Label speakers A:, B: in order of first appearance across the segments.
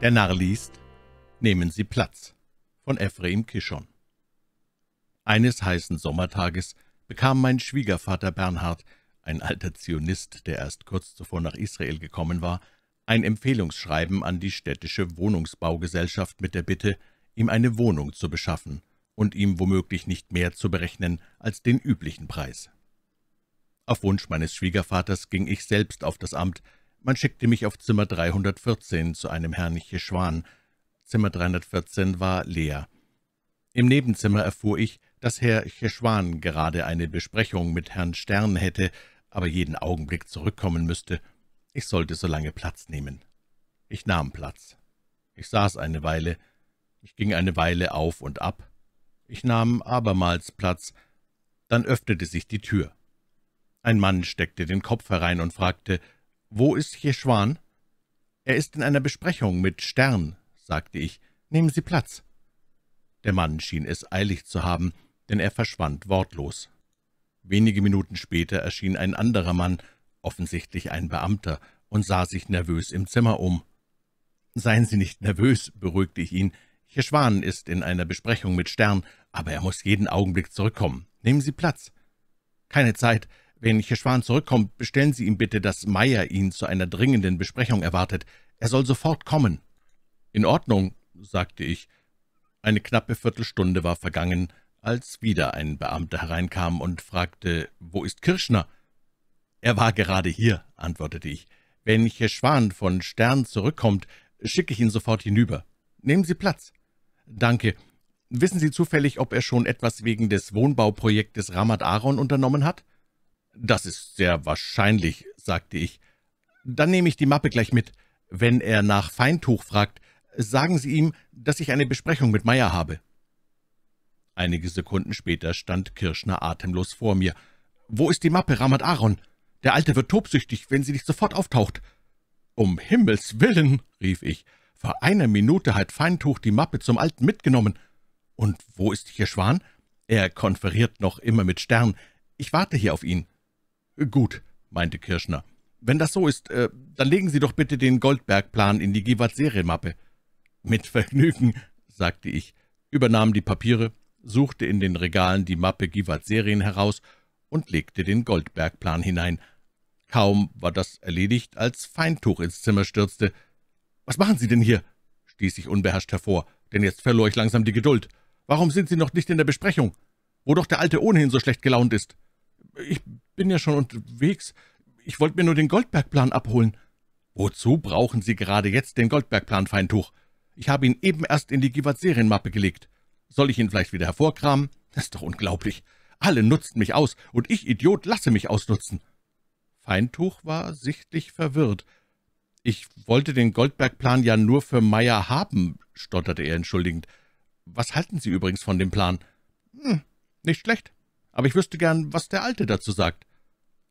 A: Der Narr liest »Nehmen Sie Platz« von Ephraim Kishon. Eines heißen Sommertages bekam mein Schwiegervater Bernhard, ein alter Zionist, der erst kurz zuvor nach Israel gekommen war, ein Empfehlungsschreiben an die städtische Wohnungsbaugesellschaft mit der Bitte, ihm eine Wohnung zu beschaffen und ihm womöglich nicht mehr zu berechnen als den üblichen Preis. Auf Wunsch meines Schwiegervaters ging ich selbst auf das Amt man schickte mich auf Zimmer 314 zu einem Herrn Schwan. Zimmer 314 war leer. Im Nebenzimmer erfuhr ich, dass Herr Cheschwan gerade eine Besprechung mit Herrn Stern hätte, aber jeden Augenblick zurückkommen müsste. Ich sollte so lange Platz nehmen. Ich nahm Platz. Ich saß eine Weile. Ich ging eine Weile auf und ab. Ich nahm abermals Platz. Dann öffnete sich die Tür. Ein Mann steckte den Kopf herein und fragte, »Wo ist Che »Er ist in einer Besprechung mit Stern«, sagte ich. »Nehmen Sie Platz.« Der Mann schien es eilig zu haben, denn er verschwand wortlos. Wenige Minuten später erschien ein anderer Mann, offensichtlich ein Beamter, und sah sich nervös im Zimmer um. »Seien Sie nicht nervös«, beruhigte ich ihn. »Herr ist in einer Besprechung mit Stern, aber er muss jeden Augenblick zurückkommen. Nehmen Sie Platz.« »Keine Zeit. Wenn Schwan zurückkommt, bestellen Sie ihm bitte, dass Meier ihn zu einer dringenden Besprechung erwartet. Er soll sofort kommen.« »In Ordnung«, sagte ich. Eine knappe Viertelstunde war vergangen, als wieder ein Beamter hereinkam und fragte, »Wo ist Kirschner?« »Er war gerade hier«, antwortete ich. »Wenn Schwan von Stern zurückkommt, schicke ich ihn sofort hinüber. Nehmen Sie Platz.« »Danke. Wissen Sie zufällig, ob er schon etwas wegen des Wohnbauprojektes Ramat Aaron unternommen hat?« »Das ist sehr wahrscheinlich«, sagte ich. »Dann nehme ich die Mappe gleich mit. Wenn er nach Feintuch fragt, sagen Sie ihm, dass ich eine Besprechung mit Meier habe.« Einige Sekunden später stand Kirschner atemlos vor mir. »Wo ist die Mappe, Ramat Aaron? Der Alte wird tobsüchtig, wenn sie nicht sofort auftaucht.« »Um Himmels Willen«, rief ich, »vor einer Minute hat Feintuch die Mappe zum Alten mitgenommen. Und wo ist hier Schwan? Er konferiert noch immer mit Stern. Ich warte hier auf ihn.« »Gut«, meinte Kirschner. »Wenn das so ist, äh, dann legen Sie doch bitte den Goldberg-Plan in die Givat-Serienmappe.« »Mit Vergnügen«, sagte ich, übernahm die Papiere, suchte in den Regalen die Mappe Givat-Serien heraus und legte den Goldberg-Plan hinein. Kaum war das erledigt, als Feintuch ins Zimmer stürzte. »Was machen Sie denn hier?« stieß ich unbeherrscht hervor, denn jetzt verlor ich langsam die Geduld. »Warum sind Sie noch nicht in der Besprechung, wo doch der Alte ohnehin so schlecht gelaunt ist?« ich bin ja schon unterwegs. Ich wollte mir nur den Goldbergplan abholen.« »Wozu brauchen Sie gerade jetzt den Goldbergplan, Feintuch? Ich habe ihn eben erst in die Givat-Serienmappe gelegt. Soll ich ihn vielleicht wieder hervorkramen? Das ist doch unglaublich. Alle nutzen mich aus, und ich, Idiot, lasse mich ausnutzen.« Feintuch war sichtlich verwirrt. »Ich wollte den Goldbergplan ja nur für Meier haben«, stotterte er entschuldigend. »Was halten Sie übrigens von dem Plan?« hm, »Nicht schlecht aber ich wüsste gern, was der Alte dazu sagt.«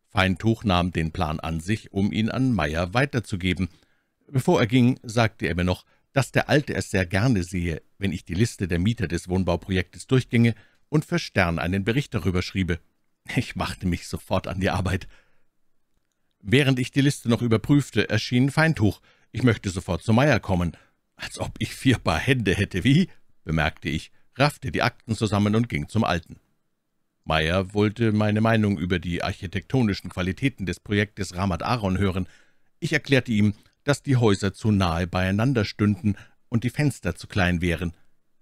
A: Feintuch nahm den Plan an sich, um ihn an Meier weiterzugeben. Bevor er ging, sagte er mir noch, dass der Alte es sehr gerne sehe, wenn ich die Liste der Mieter des Wohnbauprojektes durchginge und für Stern einen Bericht darüber schriebe. Ich machte mich sofort an die Arbeit. Während ich die Liste noch überprüfte, erschien Feintuch. Ich möchte sofort zu Meier kommen. Als ob ich vier Paar Hände hätte, wie? bemerkte ich, raffte die Akten zusammen und ging zum Alten. Meyer wollte meine Meinung über die architektonischen Qualitäten des Projektes Ramat Aaron hören. Ich erklärte ihm, dass die Häuser zu nahe beieinander stünden und die Fenster zu klein wären.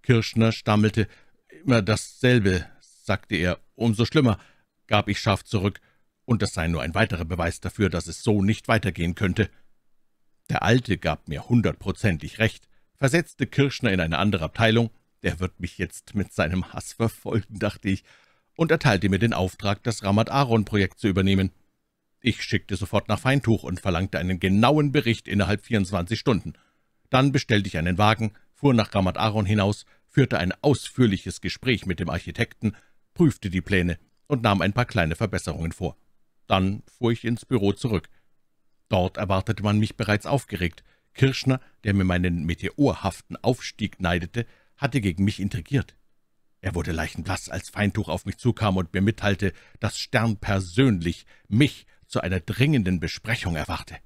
A: Kirschner stammelte, »Immer dasselbe«, sagte er, »umso schlimmer«, gab ich scharf zurück, und das sei nur ein weiterer Beweis dafür, dass es so nicht weitergehen könnte. Der Alte gab mir hundertprozentig recht, versetzte Kirschner in eine andere Abteilung. Der wird mich jetzt mit seinem Hass verfolgen, dachte ich, und erteilte mir den Auftrag, das Ramat-Aaron-Projekt zu übernehmen. Ich schickte sofort nach Feintuch und verlangte einen genauen Bericht innerhalb 24 Stunden. Dann bestellte ich einen Wagen, fuhr nach Ramat Aaron hinaus, führte ein ausführliches Gespräch mit dem Architekten, prüfte die Pläne und nahm ein paar kleine Verbesserungen vor. Dann fuhr ich ins Büro zurück. Dort erwartete man mich bereits aufgeregt. Kirschner, der mir meinen meteorhaften Aufstieg neidete, hatte gegen mich intrigiert. Er wurde leichenblass, als Feintuch auf mich zukam und mir mitteilte, dass Stern persönlich mich zu einer dringenden Besprechung erwarte.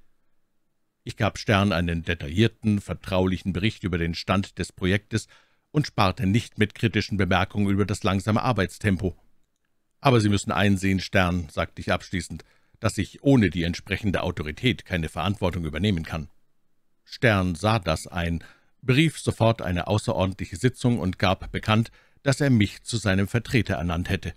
A: Ich gab Stern einen detaillierten, vertraulichen Bericht über den Stand des Projektes und sparte nicht mit kritischen Bemerkungen über das langsame Arbeitstempo. »Aber Sie müssen einsehen, Stern«, sagte ich abschließend, »dass ich ohne die entsprechende Autorität keine Verantwortung übernehmen kann.« Stern sah das ein, berief sofort eine außerordentliche Sitzung und gab bekannt, dass er mich zu seinem Vertreter ernannt hätte.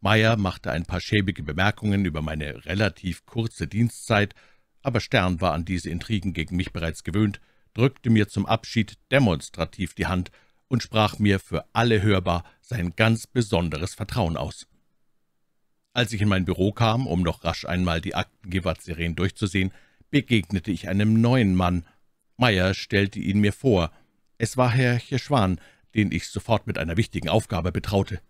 A: Meyer machte ein paar schäbige Bemerkungen über meine relativ kurze Dienstzeit, aber Stern war an diese Intrigen gegen mich bereits gewöhnt, drückte mir zum Abschied demonstrativ die Hand und sprach mir für alle hörbar sein ganz besonderes Vertrauen aus. Als ich in mein Büro kam, um noch rasch einmal die Akten durchzusehen, begegnete ich einem neuen Mann. Meyer stellte ihn mir vor. Es war Herr Schwan, den ich sofort mit einer wichtigen Aufgabe betraute.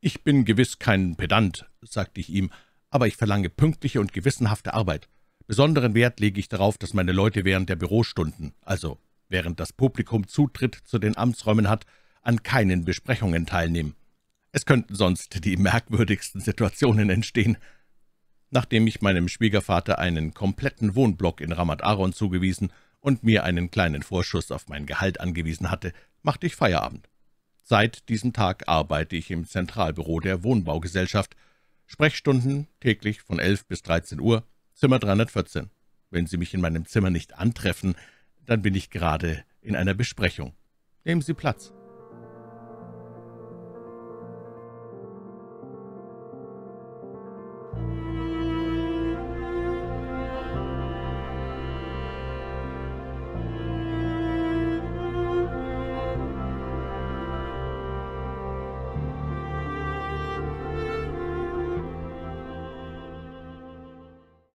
A: »Ich bin gewiss kein Pedant«, sagte ich ihm, »aber ich verlange pünktliche und gewissenhafte Arbeit. Besonderen Wert lege ich darauf, dass meine Leute während der Bürostunden, also während das Publikum Zutritt zu den Amtsräumen hat, an keinen Besprechungen teilnehmen. Es könnten sonst die merkwürdigsten Situationen entstehen.« Nachdem ich meinem Schwiegervater einen kompletten Wohnblock in Ramat Aaron zugewiesen und mir einen kleinen Vorschuss auf mein Gehalt angewiesen hatte, machte ich Feierabend. Seit diesem Tag arbeite ich im Zentralbüro der Wohnbaugesellschaft. Sprechstunden täglich von 11 bis 13 Uhr, Zimmer 314. Wenn Sie mich in meinem Zimmer nicht antreffen, dann bin ich gerade in einer Besprechung. Nehmen Sie Platz.«